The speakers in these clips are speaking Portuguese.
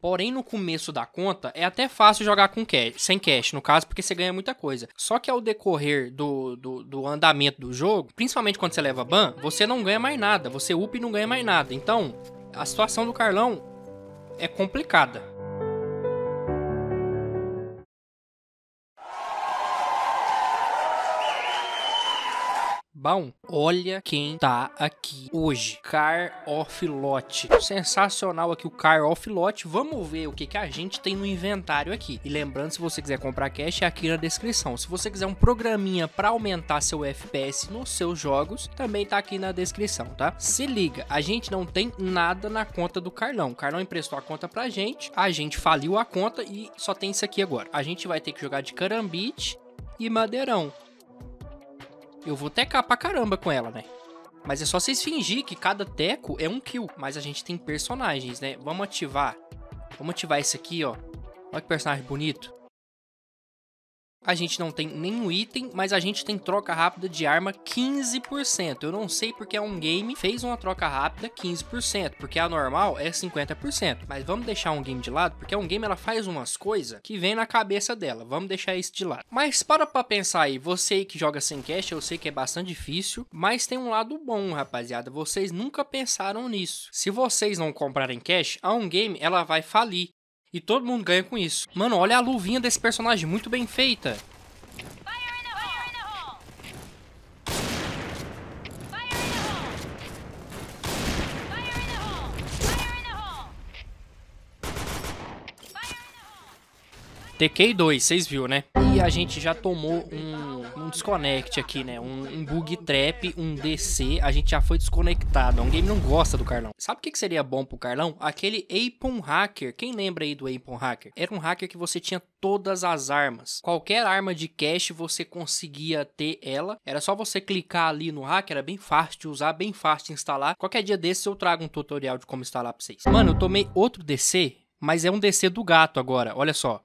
Porém, no começo da conta, é até fácil jogar com cash, sem cash, no caso, porque você ganha muita coisa. Só que ao decorrer do, do, do andamento do jogo, principalmente quando você leva ban, você não ganha mais nada. Você up e não ganha mais nada. Então, a situação do Carlão é complicada. Baum. Olha quem tá aqui hoje. Car off lot. Sensacional aqui o car off lot. Vamos ver o que, que a gente tem no inventário aqui. E lembrando, se você quiser comprar cash, é aqui na descrição. Se você quiser um programinha para aumentar seu FPS nos seus jogos, também tá aqui na descrição, tá? Se liga, a gente não tem nada na conta do Carlão. O Carlão emprestou a conta pra gente, a gente faliu a conta e só tem isso aqui agora. A gente vai ter que jogar de Carambite e Madeirão eu vou tecar pra caramba com ela, né? Mas é só vocês fingir que cada teco é um kill. Mas a gente tem personagens, né? Vamos ativar. Vamos ativar esse aqui, ó. Olha que personagem bonito. A gente não tem nenhum item, mas a gente tem troca rápida de arma 15%. Eu não sei porque é um game fez uma troca rápida 15%, porque a normal é 50%. Mas vamos deixar um game de lado, porque um game ela faz umas coisas que vem na cabeça dela. Vamos deixar isso de lado. Mas para pra pensar aí, você que joga sem cash, eu sei que é bastante difícil, mas tem um lado bom, rapaziada. Vocês nunca pensaram nisso. Se vocês não comprarem cash, a um game ela vai falir. E todo mundo ganha com isso. Mano, olha a luvinha desse personagem, muito bem feita. TK2, vocês viu, né? E a gente já tomou um desconecte aqui, né? Um, um, bug trap, um DC, a gente já foi desconectado. É um game não gosta do Carlão. Sabe o que, que seria bom pro Carlão? Aquele Apon Hacker. Quem lembra aí do Apon Hacker? Era um hacker que você tinha todas as armas. Qualquer arma de cache você conseguia ter ela. Era só você clicar ali no hacker, era bem fácil de usar, bem fácil de instalar. Qualquer dia desses eu trago um tutorial de como instalar pra vocês. Mano, eu tomei outro DC, mas é um DC do gato agora. Olha só.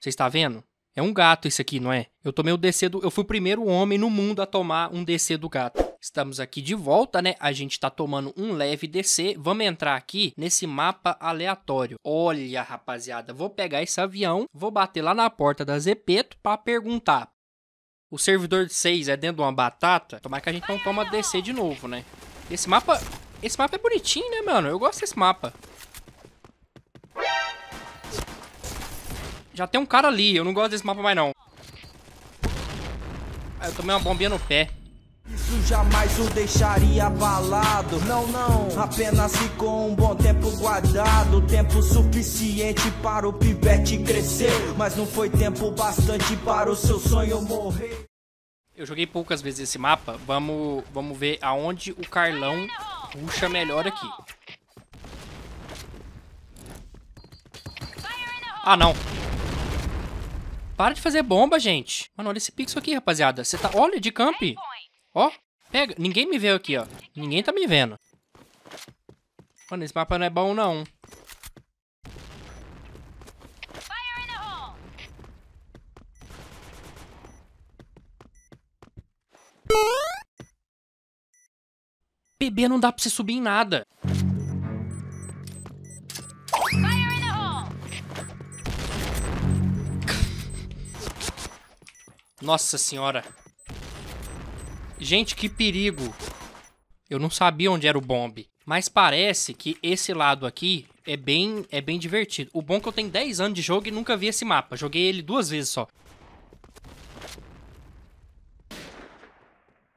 Você está vendo? É um gato esse aqui, não é? Eu tomei o DC do... Eu fui o primeiro homem no mundo a tomar um DC do gato. Estamos aqui de volta, né? A gente tá tomando um leve DC. Vamos entrar aqui nesse mapa aleatório. Olha, rapaziada, vou pegar esse avião, vou bater lá na porta da Zepeto para perguntar. O servidor 6 é dentro de uma batata? Tomara que a gente não toma DC de novo, né? Esse mapa... Esse mapa é bonitinho, né, mano? Eu gosto desse mapa. Já tem um cara ali, eu não gosto desse mapa mais não. Ah, eu tomei uma bombinha no pé. Isso jamais o deixaria abalado Não, não, apenas ficou um bom tempo guardado Tempo suficiente para o pivete crescer Mas não foi tempo bastante para o seu sonho morrer Eu joguei poucas vezes esse mapa Vamos, vamos ver aonde o Carlão puxa melhor aqui Ah, não para de fazer bomba, gente. Mano, olha esse pixel aqui, rapaziada. Você tá... Olha, de camp. Ó, pega. Ninguém me vê aqui, ó. Ninguém tá me vendo. Mano, esse mapa não é bom, não. PB não dá pra você subir em nada. Nossa senhora. Gente, que perigo. Eu não sabia onde era o bombe. Mas parece que esse lado aqui é bem, é bem divertido. O bom é que eu tenho 10 anos de jogo e nunca vi esse mapa. Joguei ele duas vezes só.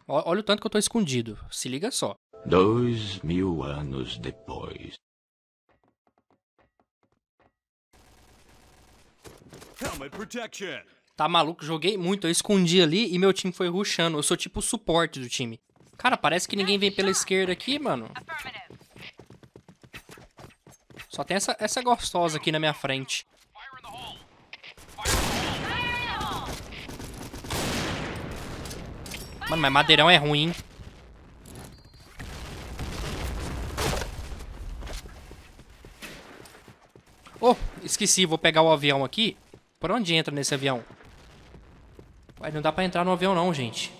olha o tanto que eu tô escondido. Se liga só. Dois mil anos depois. Helmet protection! Tá maluco? Joguei muito, eu escondi ali e meu time foi ruxando. Eu sou tipo o suporte do time. Cara, parece que ninguém vem pela esquerda aqui, mano. Só tem essa, essa gostosa aqui na minha frente. Mano, mas madeirão é ruim. Oh, esqueci. Vou pegar o avião aqui. Por onde entra nesse avião? não dá para entrar no avião não, gente.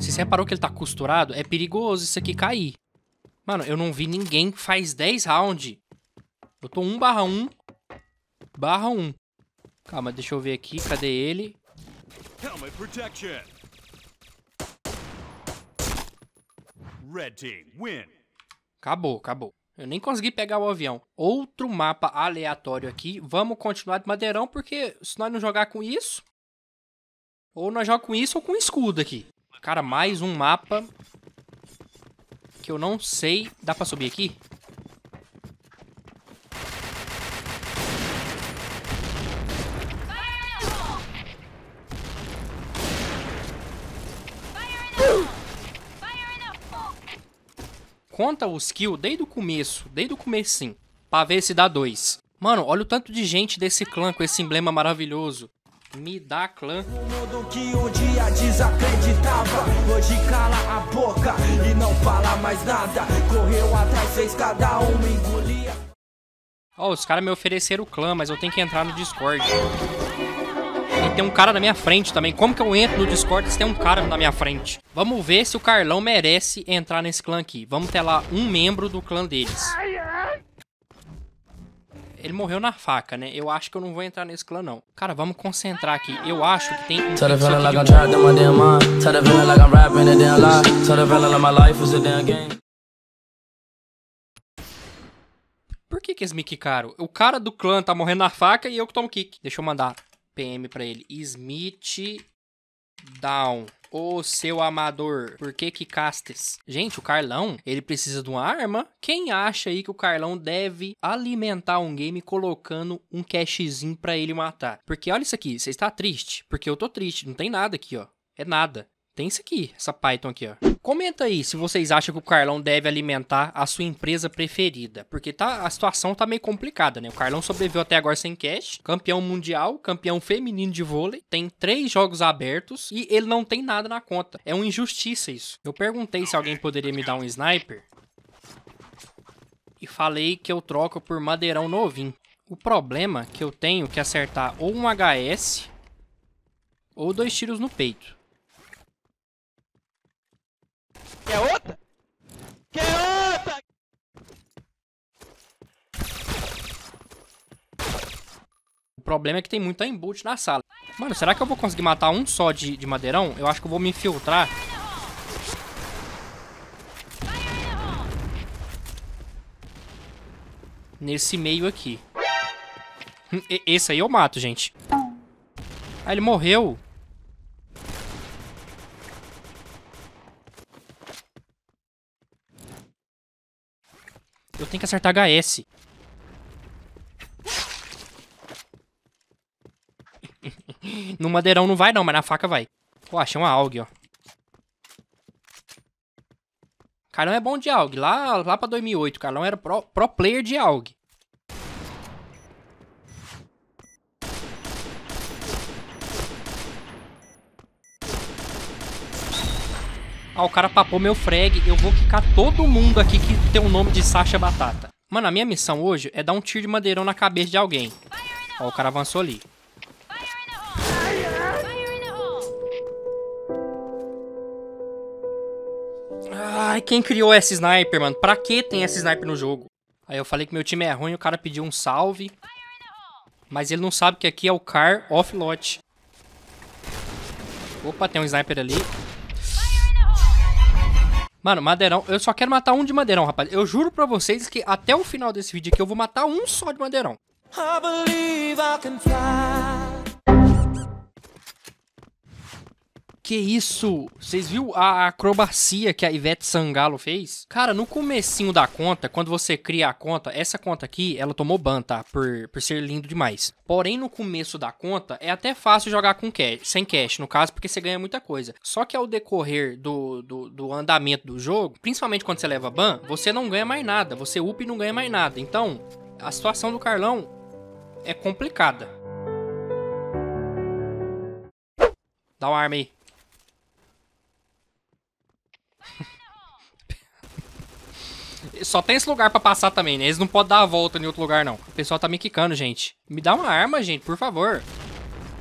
Se você reparou que ele tá costurado, é perigoso isso aqui cair. Mano, eu não vi ninguém faz 10 round. Eu tô 1 barra 1 barra 1. Calma, deixa eu ver aqui. Cadê ele? Acabou, acabou. Eu nem consegui pegar o avião. Outro mapa aleatório aqui. Vamos continuar de madeirão, porque se nós não jogar com isso... Ou nós jogamos com isso ou com escudo aqui. Cara, mais um mapa... Que eu não sei... Dá pra subir aqui? conta os kills desde o começo, desde o comecinho, pra ver se dá dois. Mano, olha o tanto de gente desse clã com esse emblema maravilhoso. Me dá clã. que um dia desacreditava, hoje cala a boca e não fala mais nada. Correu atrás, fez cada um engolia. Ó, oh, os caras me ofereceram o clã, mas eu tenho que entrar no Discord tem um cara na minha frente também. Como que eu entro no Discord se tem um cara na minha frente? Vamos ver se o Carlão merece entrar nesse clã aqui. Vamos ter lá um membro do clã deles. Ele morreu na faca, né? Eu acho que eu não vou entrar nesse clã, não. Cara, vamos concentrar aqui. Eu acho que tem... Né, Por que que eles é me quicaram? O cara do clã tá morrendo na faca e eu que tomo kick. Deixa eu mandar PM para ele. Smith Down. Ô seu amador, por que que castes? Gente, o Carlão, ele precisa de uma arma. Quem acha aí que o Carlão deve alimentar um game colocando um cashzinho pra ele matar? Porque olha isso aqui, você está triste. Porque eu tô triste, não tem nada aqui, ó. É nada. Tem isso aqui, essa Python aqui, ó comenta aí se vocês acham que o Carlão deve alimentar a sua empresa preferida. Porque tá, a situação tá meio complicada, né? O Carlão sobreviveu até agora sem cash, campeão mundial, campeão feminino de vôlei, tem três jogos abertos e ele não tem nada na conta. É uma injustiça isso. Eu perguntei se alguém poderia me dar um sniper. E falei que eu troco por madeirão novinho. O problema é que eu tenho que acertar ou um HS ou dois tiros no peito. problema é que tem muita embute na sala. Mano, será que eu vou conseguir matar um só de, de madeirão? Eu acho que eu vou me infiltrar. Nesse meio aqui. Hum, esse aí eu mato, gente. Ah, ele morreu. Eu tenho que acertar HS. No madeirão não vai não, mas na faca vai. Pô, achei uma AUG, ó. Carlão é bom de AUG. Lá, lá pra 2008, Carlão era pro, pro player de AUG. Ah, o cara papou meu frag. Eu vou quicar todo mundo aqui que tem o nome de Sasha Batata. Mano, a minha missão hoje é dar um tiro de madeirão na cabeça de alguém. Ó, o cara avançou ali. Ai, quem criou essa sniper, mano? Pra que tem essa sniper no jogo? Aí eu falei que meu time é ruim, o cara pediu um salve. Mas ele não sabe que aqui é o car off-lot. Opa, tem um sniper ali. Mano, madeirão, eu só quero matar um de madeirão, rapaz. Eu juro pra vocês que até o final desse vídeo aqui eu vou matar um só de madeirão. I believe I can fly. Que isso? Vocês viram a acrobacia que a Ivete Sangalo fez? Cara, no comecinho da conta, quando você cria a conta, essa conta aqui, ela tomou ban, tá? Por, por ser lindo demais. Porém, no começo da conta, é até fácil jogar com cash, sem cash, no caso, porque você ganha muita coisa. Só que ao decorrer do, do, do andamento do jogo, principalmente quando você leva ban, você não ganha mais nada. Você up e não ganha mais nada. Então, a situação do Carlão é complicada. Dá uma arma aí. Só tem esse lugar pra passar também, né? Eles não podem dar a volta em outro lugar, não. O pessoal tá me quicando, gente. Me dá uma arma, gente, por favor.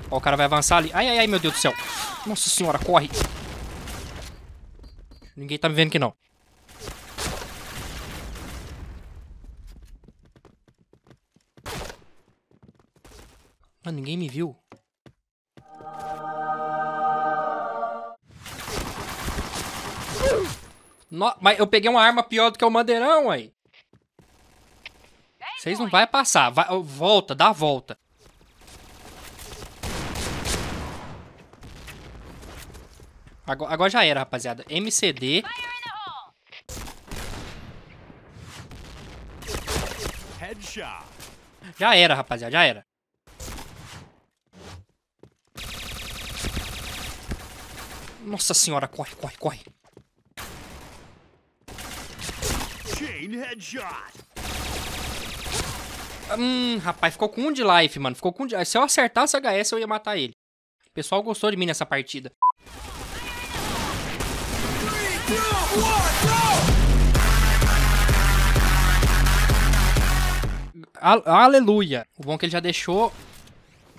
Ó, o cara vai avançar ali. Ai, ai, ai, meu Deus do céu. Nossa senhora, corre. Ninguém tá me vendo aqui, não. Mano, ninguém me viu. No... Mas eu peguei uma arma pior do que o Mandeirão aí. Vocês não vai passar. Vai... Volta, dá a volta. Agora, agora já era, rapaziada. MCD. Já era, rapaziada, já era. Nossa senhora, corre, corre, corre. Hum, rapaz, ficou com um de life, mano. Ficou com um de life. Se eu acertasse HS, eu ia matar ele. O pessoal gostou de mim nessa partida. Aleluia. O bom é que ele já deixou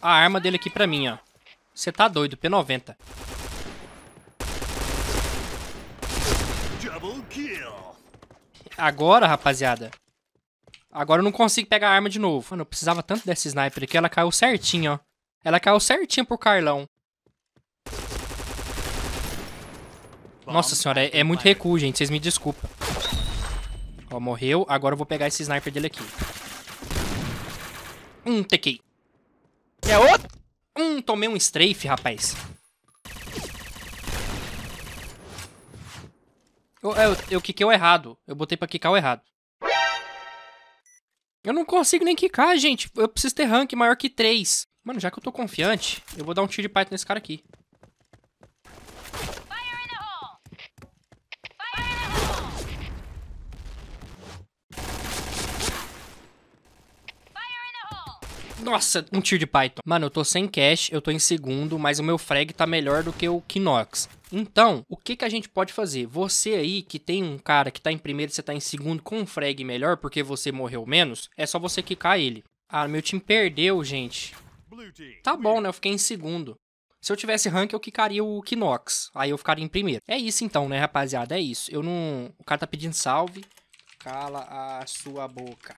a arma dele aqui pra mim, ó. Você tá doido, P90. Agora, rapaziada, agora eu não consigo pegar a arma de novo. Mano, eu precisava tanto dessa sniper aqui, ela caiu certinho, ó. Ela caiu certinho pro Carlão. Nossa senhora, é, é muito recuo, gente. Vocês me desculpam. Ó, morreu. Agora eu vou pegar esse sniper dele aqui. Um, tequei. É outro? Um, tomei um strafe, rapaz. Eu, é, eu, eu quiquei o errado. Eu botei pra quicar o errado. Eu não consigo nem quicar, gente. Eu preciso ter rank maior que 3. Mano, já que eu tô confiante, eu vou dar um tiro de Python nesse cara aqui. Nossa, um tiro de Python. Mano, eu tô sem cash, eu tô em segundo, mas o meu frag tá melhor do que o Kinox. Então, o que, que a gente pode fazer? Você aí que tem um cara que tá em primeiro e você tá em segundo com um frag melhor porque você morreu menos, é só você quicar ele. Ah, meu time perdeu, gente. Tá bom, né? Eu fiquei em segundo. Se eu tivesse rank, eu quicaria o Kinox. Aí eu ficaria em primeiro. É isso então, né, rapaziada? É isso. Eu não... O cara tá pedindo salve. Cala a sua boca.